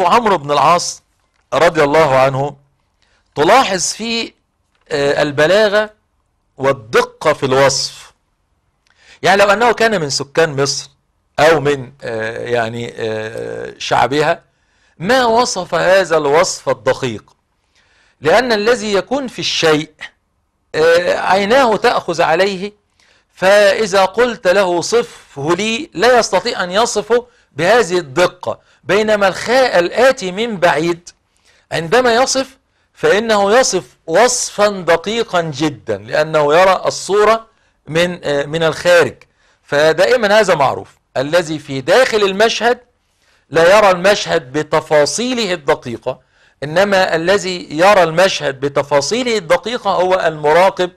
عمرو بن العاص رضي الله عنه تلاحظ في آه، البلاغة والدقة في الوصف يعني لو أنه كان من سكان مصر أو من آه، يعني آه، شعبها ما وصف هذا الوصف الدقيق لأن الذي يكون في الشيء عيناه تأخذ عليه فإذا قلت له صفه لي لا يستطيع أن يصفه بهذه الدقة بينما الخاء الآتي من بعيد عندما يصف فإنه يصف وصفا دقيقا جدا لأنه يرى الصورة من آه، من الخارج فدائما هذا معروف الذي في داخل المشهد لا يرى المشهد بتفاصيله الدقيقة إنما الذي يرى المشهد بتفاصيله الدقيقة هو المراقب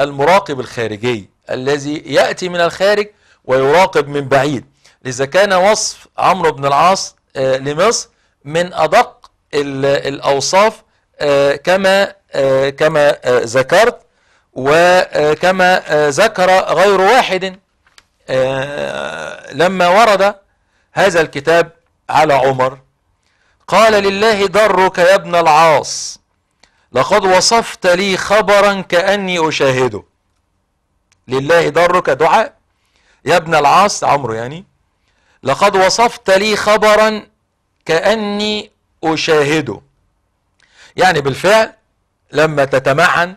المراقب الخارجي الذي يأتي من الخارج ويراقب من بعيد لذا كان وصف عمرو بن العاص آه، لمصر من أدق الأوصاف آه، كما آه، كما ذكرت وكما ذكر غير واحد لما ورد هذا الكتاب على عمر قال لله درك يا ابن العاص لقد وصفت لي خبرا كأني أشاهده لله ضرك دعاء يا ابن العاص عمرو يعني لقد وصفت لي خبرا كأني أشاهده يعني بالفعل لما تتمعن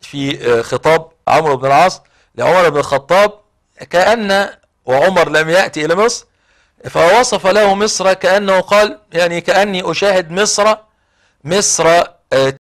في آه، خطاب عمرو بن العاص لعمر بن الخطاب كأن وعمر لم يأتي إلى مصر فوصف له مصر كأنه قال يعني كأني أشاهد مصر مصر آه،